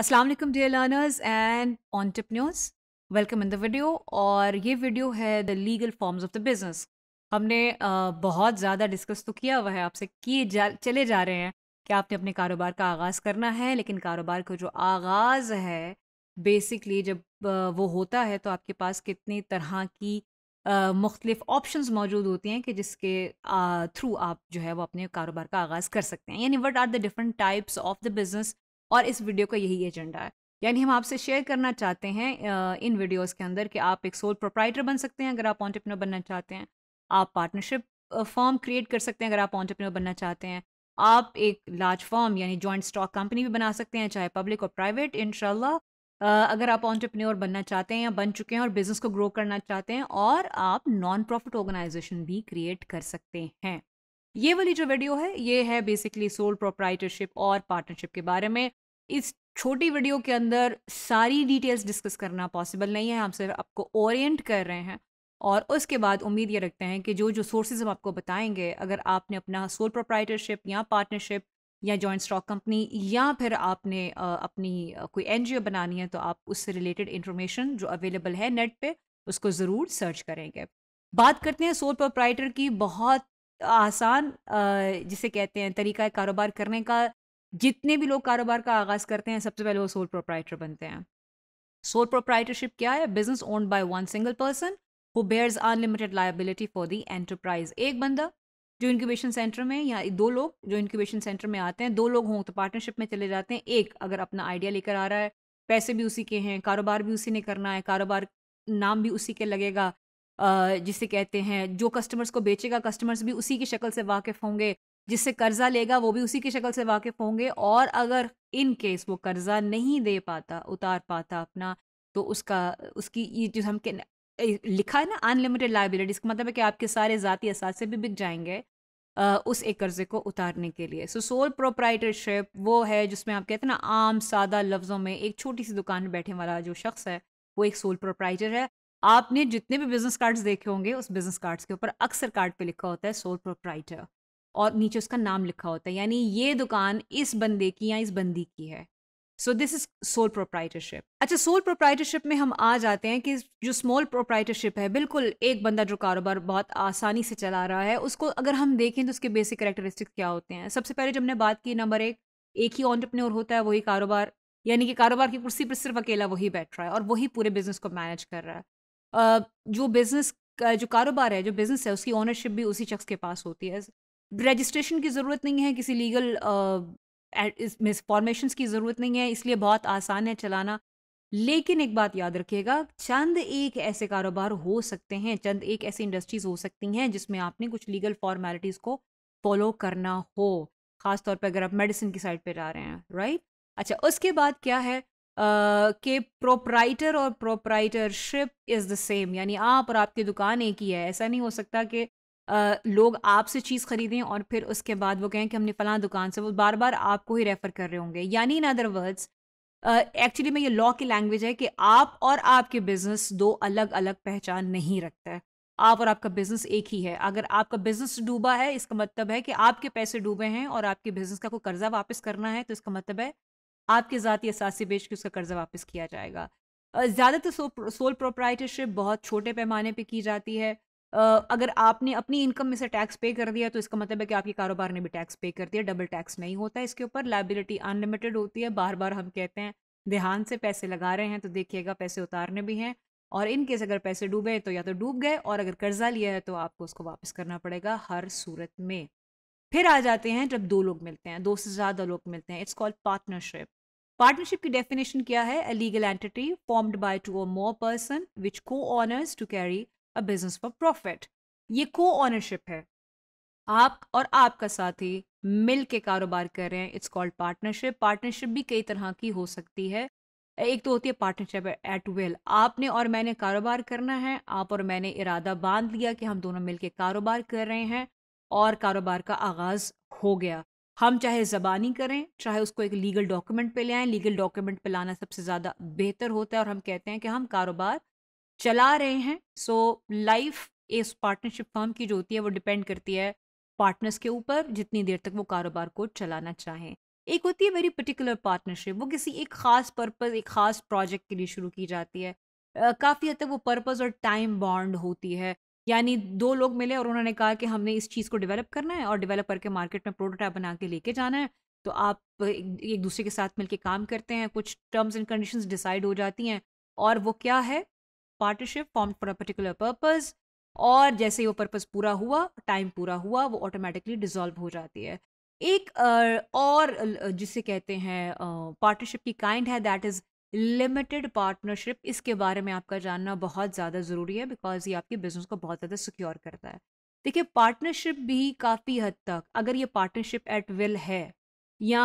अस्सलाम वालेकुम dear learners and entrepreneurs welcome in the video और ये वीडियो है the legal forms of the business हमने बहुत ज़्यादा डिस्कस तो किया हुआ है आपसे किए जा चले जा रहे हैं कि आपने अपने कारोबार का आगाज़ करना है लेकिन कारोबार का जो आगाज़ है बेसिकली जब वो होता है तो आपके पास कितनी तरह की मुख्तलिफ़ ऑप्शंस मौजूद होती हैं कि जिसके थ्रू आप जो है वो अपने कारोबार का आगाज़ कर सकते हैं यानी what are the different types of the business और इस वीडियो का यही एजेंडा है यानी हम आपसे शेयर करना चाहते हैं इन वीडियोस के अंदर कि आप एक सोल प्रोप्राइटर बन सकते हैं अगर आप ऑन्टरप्रनर बनना चाहते हैं आप पार्टनरशिप फॉर्म क्रिएट कर सकते हैं अगर आप ऑन्टरप्रनर बनना चाहते हैं आप एक लार्ज फॉर्म यानी जॉइंट स्टॉक कंपनी भी बना सकते हैं चाहे पब्लिक और प्राइवेट इनशाला अगर आप ऑन्टरप्रनर बनना चाहते हैं या बन चुके हैं और बिजनेस को ग्रो करना चाहते हैं और आप नॉन प्रॉफिट ऑर्गेनाइजेशन भी क्रिएट कर सकते हैं ये वाली जो वीडियो है ये है बेसिकली सोल प्रोप्राइटरशिप और पार्टनरशिप के बारे में इस छोटी वीडियो के अंदर सारी डिटेल्स डिस्कस करना पॉसिबल नहीं है हम सिर्फ आपको ओरिएंट कर रहे हैं और उसके बाद उम्मीद ये रखते हैं कि जो जो सोर्सेज हम आपको बताएंगे अगर आपने अपना सोल प्रोप्राइटरशिप या पार्टनरशिप या जॉइंट स्टॉक कंपनी या फिर आपने अपनी कोई एन बनानी है तो आप उससे रिलेटेड इंफॉर्मेशन जो अवेलेबल है नेट पे उसको ज़रूर सर्च करेंगे बात करते हैं सोल प्रोप्राइटर की बहुत आसान जिसे कहते हैं तरीका कारोबार करने का जितने भी लोग कारोबार का आगाज़ करते हैं सबसे पहले वो सोल प्रोप्राइटर बनते हैं सोल प्रोप्राइटरशिप क्या है business owned by one single person who bears unlimited liability for the enterprise एक बंदा जो इंक्यूबेशन सेंटर में या दो लोग जो इंक्यूबेशन सेंटर में आते हैं दो लोग हों तो पार्टनरशिप में चले जाते हैं एक अगर अपना आइडिया लेकर आ रहा है पैसे भी उसी के हैं कारोबार भी उसी ने करना है कारोबार नाम भी उसी के लगेगा जिसे कहते हैं जो कस्टमर्स को बेचेगा कस्टमर्स भी उसी की शक्ल से वाकिफ़ होंगे जिससे कर्जा लेगा वो भी उसी की शक्ल से वाकिफ होंगे और अगर इन केस वो कर्जा नहीं दे पाता उतार पाता अपना तो उसका उसकी ये जो हम लिखा है ना अनलिमिटेड लाइबिलिटी इसका मतलब है कि आपके सारे ज़ाती असासे भी बिक जाएंगे उस एक कर्जे को उतारने के लिए सो सोल प्रोप्राइटरशिप वो है जिसमें आप कहते हैं ना आम सादा लफ्ज़ों में एक छोटी सी दुकान में बैठे वाला जो शख्स है वो एक सोल प्रोप्राइटर है आपने जितने भी बिजनेस कार्ड्स देखे होंगे उस बिजनेस कार्ड्स के ऊपर अक्सर कार्ड पे लिखा होता है सोल प्रोप्राइटर और नीचे उसका नाम लिखा होता है यानी ये दुकान इस बंदे की या इस बंदी की है so this is sole proprietorship अच्छा सोल प्रोप्राइटरशिप में हम आ जाते हैं कि जो स्मॉल प्रोप्राइटरशिप है बिल्कुल एक बंदा जो कारोबार बहुत आसानी से चला रहा है उसको अगर हम देखें तो उसके बेसिक करेक्टरिस्टिक्स क्या होते हैं सबसे पहले जब हमने बात की नंबर एक एक ही ऑन्टरप्रनोर होता है वही कारोबार यानी कि कारोबार की कुर्सी पर सिर्फ अकेला वही बैठ रहा है और वही पूरे बिजनेस को मैनेज कर रहा है जो बिजनेस जो कारोबार है जो बिजनेस है उसकी ओनरशिप भी उसी शख्स के पास होती है रजिस्ट्रेशन की ज़रूरत नहीं है किसी लीगल इसमें फॉर्मेशंस की ज़रूरत नहीं है इसलिए बहुत आसान है चलाना लेकिन एक बात याद रखिएगा चंद एक ऐसे कारोबार हो सकते हैं चंद एक ऐसी इंडस्ट्रीज़ हो सकती हैं जिसमें आपने कुछ लीगल फॉर्मेलिटीज़ को फॉलो करना हो ख़ासतौर पर अगर आप मेडिसिन की साइड पर जा रहे हैं राइट अच्छा उसके बाद क्या है के प्रोपराइटर और प्रोपराइटरशिप इज़ द सेम यानी आप और आपकी दुकान एक ही है ऐसा नहीं हो सकता कि लोग आपसे चीज़ ख़रीदें और फिर उसके बाद वो कहें कि हमने फ़लाँ दुकान से वो बार बार आपको ही रेफ़र कर रहे होंगे यानी इन अदर वर्ड्स एक्चुअली में ये लॉ की लैंग्वेज है कि आप और आपके बिजनेस दो अलग अलग पहचान नहीं रखता है आप और आपका बिजनेस एक ही है अगर आपका बिजनेस डूबा है इसका मतलब है कि आपके पैसे डूबे हैं और आपके बिजनेस का कोई कर्जा वापस करना है तो इसका मतलब है आपके ज़ाती असासी बेच के उसका कर्जा वापस किया जाएगा ज़्यादातर सोल प्रोप्राइटरशिप बहुत छोटे पैमाने पर की जाती है अगर आपने अपनी इनकम में से टैक्स पे कर दिया तो इसका मतलब है कि आपके कारोबार ने भी टैक्स पे कर दिया डबल टैक्स नहीं होता इसके ऊपर लाइबिलिटी अनलिमिटेड होती है बार बार हम कहते हैं ध्यान से पैसे लगा रहे हैं तो देखिएगा पैसे उतारने भी हैं और इन केस अगर पैसे डूबे तो या तो डूब गए और अगर कर्जा लिया है तो आपको उसको वापस करना पड़ेगा हर सूरत में फिर आ जाते हैं जब दो लोग मिलते हैं दो से ज़्यादा लोग मिलते हैं इट्स कॉल्ड पार्टनरशिप पार्टनरशिप की डेफिनेशन क्या है a legal entity formed by two a more person which co-owners to carry a business for profit ये को ऑनरशिप है आप और आपका साथी मिल के कारोबार कर रहे हैं इट्स कॉल्ड पार्टनरशिप पार्टनरशिप भी कई तरह की हो सकती है एक तो होती है पार्टनरशिप एट विल आपने और मैंने कारोबार करना है आप और मैंने इरादा बांध लिया कि हम दोनों मिलकर कारोबार कर रहे हैं और कारोबार का आगाज हो गया हम चाहे ज़बानी करें चाहे उसको एक लीगल डॉक्यूमेंट पे ले आए लीगल डॉक्यूमेंट पे लाना सबसे ज़्यादा बेहतर होता है और हम कहते हैं कि हम कारोबार चला रहे हैं so life is partnership firm की जो होती है वो डिपेंड करती है पार्टनर्स के ऊपर जितनी देर तक वो कारोबार को चलाना चाहें एक होती है वेरी पर्टिकुलर पार्टनरशिप वो किसी एक ख़ास पर्पज़ एक ख़ास प्रोजेक्ट के लिए शुरू की जाती है काफ़ी हद तक वो पर्पज़ और टाइम बॉन्ड होती है यानी दो लोग मिले और उन्होंने कहा कि हमने इस चीज़ को डेवलप करना है और डेवलप करके मार्केट में प्रोटोटाइप बना के लेके जाना है तो आप एक दूसरे के साथ मिलकर काम करते हैं कुछ टर्म्स एंड कंडीशंस डिसाइड हो जाती हैं और वो क्या है partnership form for a particular purpose और जैसे ही वो पर्पज़ पूरा हुआ टाइम पूरा हुआ वो ऑटोमेटिकली डिज़ोल्व हो जाती है एक और जिसे कहते हैं पार्टनरशिप की काइंड है दैट इज़ लिमिटेड पार्टनरशिप इसके बारे में आपका जानना बहुत ज़्यादा ज़रूरी है बिकॉज ये आपके बिजनेस को बहुत ज़्यादा सिक्योर करता है देखिए पार्टनरशिप भी काफ़ी हद तक अगर ये पार्टनरशिप एट विल है या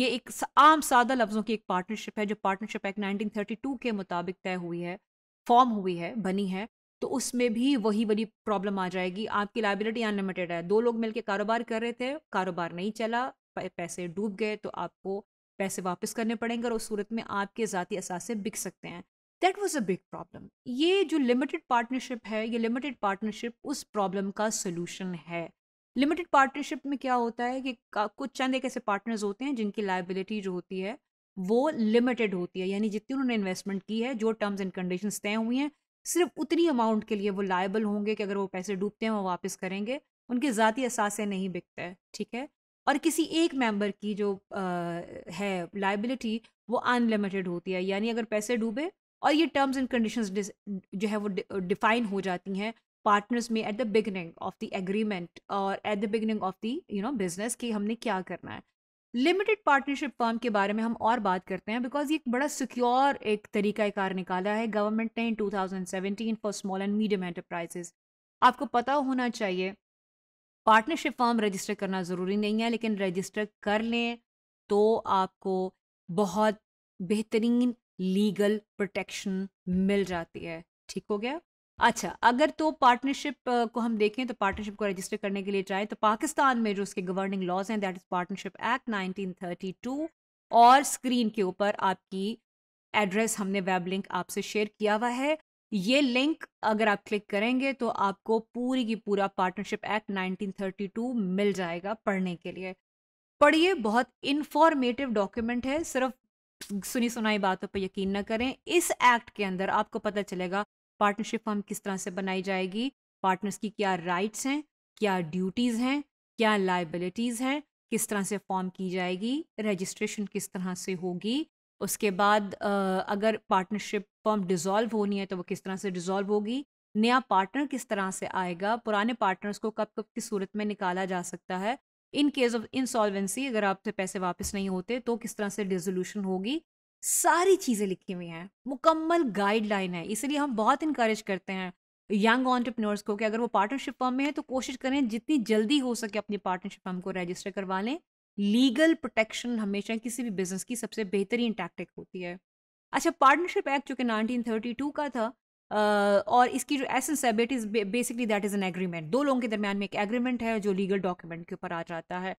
ये एक आम सादा लफ्ज़ों की एक पार्टनरशिप है जो पार्टनरशिप एक्ट 1932 के मुताबिक तय हुई है फॉर्म हुई है बनी है तो उसमें भी वही वाली प्रॉब्लम आ जाएगी आपकी लाइबिलिटी अनलिमिटेड है दो लोग मिलकर कारोबार कर रहे थे कारोबार नहीं चला पैसे डूब गए तो आपको पैसे वापस करने पड़ेंगे और उस सूरत में आपके ज़ाती असासे बिक सकते हैं that was a big problem ये जो लिमिटेड पार्टनरशिप है ये लिमिटेड पार्टनरशिप उस प्रॉब्लम का सोल्यूशन है लिमिटेड पार्टनरशिप में क्या होता है कि कुछ चंद एक ऐसे पार्टनर्स होते हैं जिनकी लाइबिलिटी जो होती है वो लिमिटेड होती है यानी जितनी उन्होंने इन्वेस्टमेंट की है जो टर्म्स एंड कंडीशन तय हुई हैं सिर्फ उतनी अमाउंट के लिए वो लाइबल होंगे कि अगर वो पैसे डूबते हैं वो वापस करेंगे उनके ज़ाती असासे नहीं बिकता है ठीक है और किसी एक मेंबर की जो आ, है लाइबिलिटी वो अनलिमिटेड होती है यानी अगर पैसे डूबे और ये टर्म्स एंड कंडीशंस जो है वो डिफाइन हो जाती हैं पार्टनर्स में at the beginning of the agreement और at the beginning of the you know business कि हमने क्या करना है लिमिटेड पार्टनरशिप फर्म के बारे में हम और बात करते हैं बिकॉज ये एक बड़ा सिक्योर एक तरीका कार निकाला है गवर्नमेंट ने in 2017 for small and medium enterprises आपको पता होना चाहिए पार्टनरशिप फर्म रजिस्टर करना ज़रूरी नहीं है लेकिन रजिस्टर कर लें तो आपको बहुत बेहतरीन लीगल प्रोटेक्शन मिल जाती है ठीक हो गया अच्छा अगर तो पार्टनरशिप को हम देखें तो पार्टनरशिप को रजिस्टर करने के लिए जाए तो पाकिस्तान में जो उसके गवर्निंग लॉज हैं दैट इज़ पार्टनरशिप एक्ट 1932 और स्क्रीन के ऊपर आपकी एड्रेस हमने वेब लिंक आपसे शेयर किया हुआ है ये लिंक अगर आप क्लिक करेंगे तो आपको पूरी की पूरा पार्टनरशिप एक्ट नाइनटीन मिल जाएगा पढ़ने के लिए पढ़िए बहुत इंफॉर्मेटिव डॉक्यूमेंट है सिर्फ सुनी सुनाई बातों पर यकीन न करें इस एक्ट के अंदर आपको पता चलेगा पार्टनरशिप फॉर्म किस तरह से बनाई जाएगी पार्टनर्स की क्या राइट्स हैं क्या ड्यूटीज़ हैं क्या लाइबिलिटीज़ हैं किस तरह से फॉर्म की जाएगी रजिस्ट्रेशन किस तरह से होगी उसके बाद अगर पार्टनरशिप फॉर्म डिज़ोल्व होनी है तो वो किस तरह से डिज़ोल्व होगी नया पार्टनर किस तरह से आएगा पुराने पार्टनर्स को कब कब की सूरत में निकाला जा सकता है इन केस ऑफ इंसॉल्वेंसी अगर आपसे पैसे वापस नहीं होते तो किस तरह से डिजोल्यूशन होगी सारी चीज़ें लिखी हुई हैं मुकम्मल गाइडलाइन है इसलिए हम बहुत इंक्रेज करते हैं यंग ऑन्टरप्रनोर्स को कि अगर वो पार्टनरशिप फर्म में है तो कोशिश करें जितनी जल्दी हो सके अपनी पार्टनरशिप फर्म को रजिस्टर करवा लें लीगल प्रोटेक्शन हमेशा किसी भी बिजनेस की सबसे बेहतरीन टैक्टिक होती है अच्छा पार्टनरशिप एक्ट जो कि 1932 का था और इसकी जो एसेंस है but is basically that is an agreement दो लोगों के दरमियान में एक एग्रीमेंट है जो लीगल डॉक्यूमेंट के ऊपर आ जाता है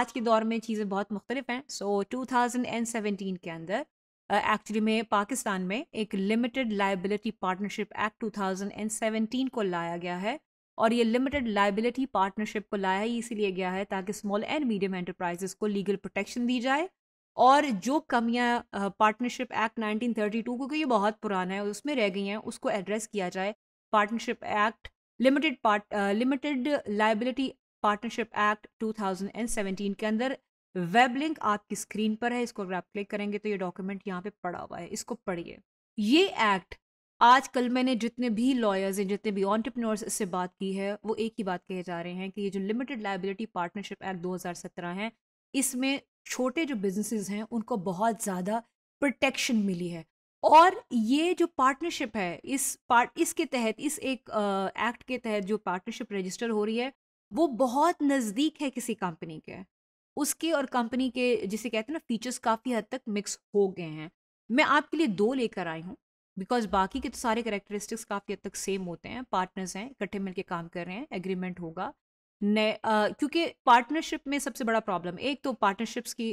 आज के दौर में चीज़ें बहुत मुख्तलिफ हैं सो so, 2017 के अंदर एक्चुअली में पाकिस्तान में एक लिमिटेड लाइबिलिटी पार्टनरशिप एक्ट 2017 को लाया गया है और ये लिमिटेड लाइबिलिटी पार्टनरशिप को लाया इसीलिए गया है ताकि स्मॉल एंड मीडियम एंटरप्राइजेस को लीगल प्रोटेक्शन दी जाए और जो कमियां पार्टनरशिप एक्ट 1932 क्योंकि ये बहुत पुराना है उसमें रह गई हैं उसको एड्रेस किया जाए partnership act limited part limited liability partnership act 2017 के अंदर वेब लिंक आपकी स्क्रीन पर है इसको अगर आप क्लिक करेंगे तो ये डॉक्यूमेंट यहाँ पे पड़ा हुआ है इसको पढ़िए ये एक्ट आजकल मैंने जितने भी लॉयर्स हैं जितने भी ऑन्टरप्रनोर्स इससे बात की है वो एक ही बात कहे जा रहे हैं कि ये जो लिमिटेड लाइबिलिटी पार्टनरशिप एक्ट 2017 है इसमें छोटे जो बिजनेसेस हैं उनको बहुत ज़्यादा प्रोटेक्शन मिली है और ये जो पार्टनरशिप है इस पार्ट इसके तहत इस एक एक्ट के तहत जो पार्टनरशिप रजिस्टर हो रही है वो बहुत नज़दीक है किसी कंपनी के उसके और कंपनी के जिसे कहते हैं ना फीचर्स काफ़ी हद तक मिक्स हो गए हैं मैं आपके लिए दो लेकर आई हूँ बिकॉज बाकी के तो सारे करेक्टरिस्टिक्स काफ़ी हद तक सेम होते हैं पार्टनर्स हैं इकट्ठे मिलकर काम कर रहे हैं एग्रीमेंट होगा नए क्योंकि पार्टनरशिप में सबसे बड़ा प्रॉब्लम एक तो पार्टनरशिप्स की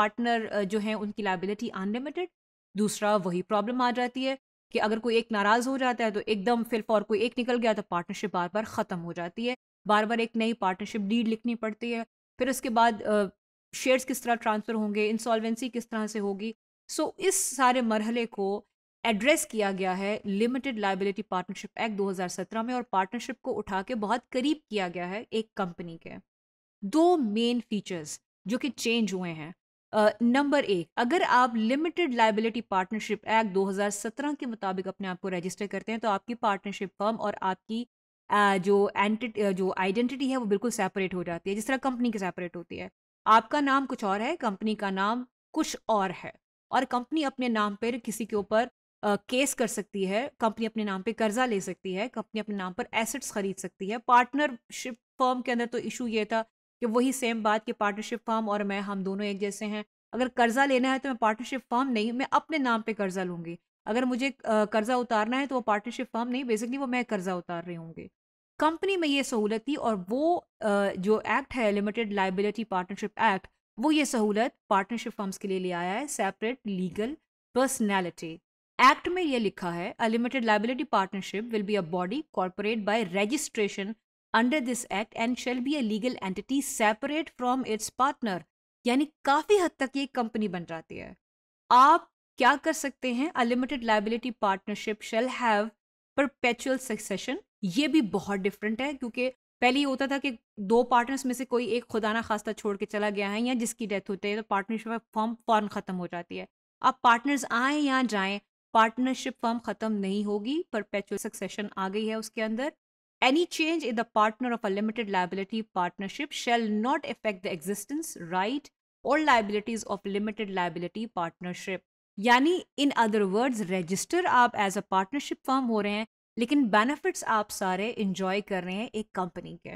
पार्टनर जो है उनकी लाइबिलिटी अनलिमिटेड दूसरा वही प्रॉब्लम आ जाती है कि अगर कोई एक नाराज़ हो जाता है तो एकदम फिर फॉर कोई एक निकल गया तो पार्टनरशिप बार बार ख़त्म हो जाती है बार बार एक नई पार्टनरशिप डीड लिखनी पड़ती है फिर उसके बाद शेयर्स किस तरह ट्रांसफ़र होंगे इंसॉल्वेंसी किस तरह से होगी सो so, इस सारे मरहले को एड्रेस किया गया है लिमिटेड लाइबिलिटी पार्टनरशिप एक्ट 2017 में और पार्टनरशिप को उठा के बहुत करीब किया गया है एक कंपनी के दो मेन फीचर्स जो कि चेंज हुए हैं नंबर uh, एक अगर आप लिमिटेड लाइबिलिटी पार्टनरशिप एक्ट 2017 के मुताबिक अपने आप को रजिस्टर करते हैं तो आपकी पार्टनरशिप फर्म और आपकी जो एंटिटी जो आइडेंटिटी है वो बिल्कुल सेपरेट हो जाती है जिस तरह कंपनी की सेपरेट होती है आपका नाम कुछ और है कंपनी का नाम कुछ और है और कंपनी अपने नाम पर किसी के ऊपर केस कर सकती है कंपनी अपने नाम पर कर्जा ले सकती है कंपनी अपने नाम पर एसेट्स खरीद सकती है पार्टनरशिप फर्म के अंदर तो इशू ये था कि वही सेम बात कि पार्टनरशिप फर्म और मैं हम दोनों एक जैसे हैं अगर कर्जा लेना है तो मैं पार्टनरशिप फर्म नहीं मैं अपने नाम पे कर्जा लूँगी अगर मुझे कर्जा उतारना है तो वो पार्टनरशिप फर्म नहीं बेसिकली वो मैं कर्जा उतार रही होंगी कंपनी में ये सहूलत थी और वो जो एक्ट है लिमिटेड लाइबिलिटी पार्टनरशिप एक्ट वो ये सहूलत पार्टनरशिप फर्म्स के लिए ले आया है सेपरेट लीगल पर्सनैलिटी एक्ट में ये लिखा है a limited liability partnership will be a body corporate by registration under this act and shall be a legal entity separate from its partner यानी काफ़ी हद तक ये कंपनी बन जाती है आप क्या कर सकते हैं a limited liability partnership shall have perpetual succession ये भी बहुत डिफरेंट है क्योंकि पहले ये होता था कि दो पार्टनर्स में से कोई एक खुदा ना खास्ता छोड़ के चला गया है या जिसकी डेथ होती है तो पार्टनरशिप फॉर्म फॉर्म ख़त्म हो जाती है अब पार्टनर्स आए या जाएं पार्टनरशिप फॉर्म ख़त्म नहीं होगी पर सक्सेशन आ गई है उसके अंदर any change in the partner of a limited liability partnership shall not effect the existence right और liabilities of limited liability partnership यानी इन अदर वर्ड्स रजिस्टर आप एज अ पार्टनरशिप फॉर्म हो रहे हैं लेकिन बेनिफिट्स आप सारे इंजॉय कर रहे हैं एक कंपनी के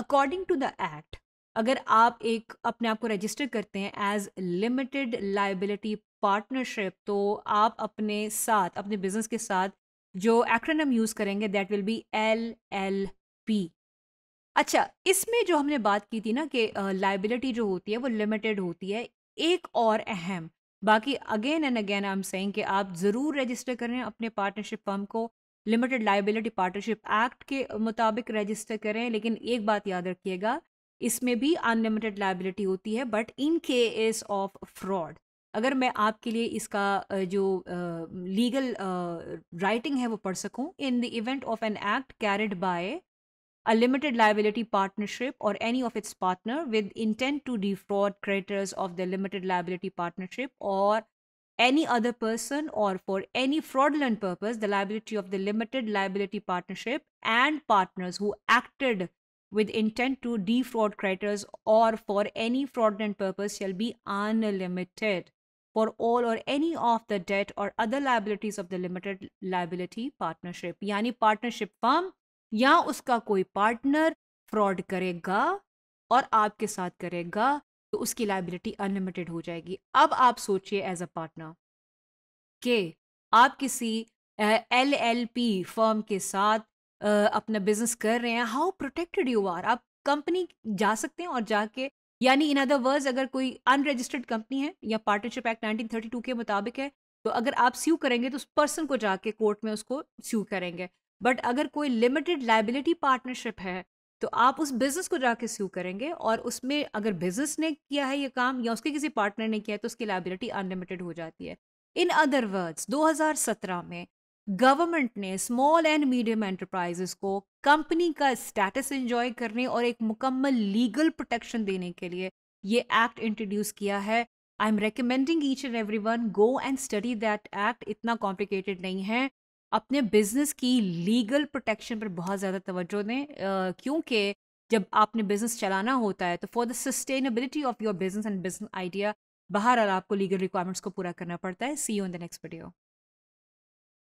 अकॉर्डिंग टू द एक्ट अगर आप एक अपने आप को रजिस्टर करते हैं एज लिमिटेड लाइबिलिटी पार्टनरशिप तो आप अपने साथ अपने बिजनेस के साथ जो एक्रोनम यूज़ करेंगे that will be L L P अच्छा इसमें जो हमने बात की थी ना कि लाइबिलिटी uh, जो होती है वो लिमिटेड होती है एक और अहम बाकी again and again I am saying कि आप ज़रूर रजिस्टर करें अपने पार्टनरशिप फर्म को लिमिटेड लाइबिलिटी पार्टनरशिप एक्ट के मुताबिक रजिस्टर करें लेकिन एक बात याद रखिएगा इसमें भी अनलिमिटेड लाइबिलिटी होती है but in case of fraud अगर मैं आपके लिए इसका जो लीगल राइटिंग है वो पढ़ सकूं in the event of an act carried by a liability partnership और any of its partner with intent to defraud creditors of the limited liability partnership और any other person or for any fraudulent purpose the liability of the limited liability partnership and partners who acted with intent to defraud creditors or for any fraudulent purpose shall be unlimited for all or any of the debt or other liabilities of the limited liability partnership यानी partnership firm या उसका कोई partner fraud करेगा और आपके साथ करेगा तो उसकी लाइबिलिटी अनलिमिटेड हो जाएगी अब आप सोचिए एज अ पार्टनर के आप किसी एल एल पी फर्म के साथ uh, अपना बिजनेस कर रहे हैं हाउ प्रोटेक्टेड यू आर आप कंपनी जा सकते हैं और जाके यानी इन अदर वर्ड्स अगर कोई अनरजिस्टर्ड कंपनी है या partnership act nineteen thirty two के मुताबिक है तो अगर आप स्यू करेंगे तो उस पर्सन को जाके कोर्ट में उसको स्यू करेंगे बट अगर कोई लिमिटेड लाइबिलिटी पार्टनरशिप है तो आप उस बिज़नेस को जाके स्यू करेंगे और उसमें अगर बिज़नेस ने किया है ये काम या उसके किसी पार्टनर ने किया है तो उसकी लाइबिलिटी अनलिमिटेड हो जाती है इन अदर वर्ड्स 2017 में गवर्नमेंट ने स्मॉल एंड मीडियम एंटरप्राइजेस को कंपनी का स्टेटस एंजॉय करने और एक मुकम्मल लीगल प्रोटेक्शन देने के लिए ये एक्ट इंट्रोड्यूस किया है I am recommending each and every one go and study that act इतना कॉम्प्लिकेटेड नहीं है अपने बिजनेस की लीगल प्रोटेक्शन पर बहुत ज़्यादा तवज्जो दें क्योंकि जब आपने बिजनेस चलाना होता है तो for the sustainability of your business and business idea और आपको लीगल रिक्वायरमेंट्स को पूरा करना पड़ता है see you in the next video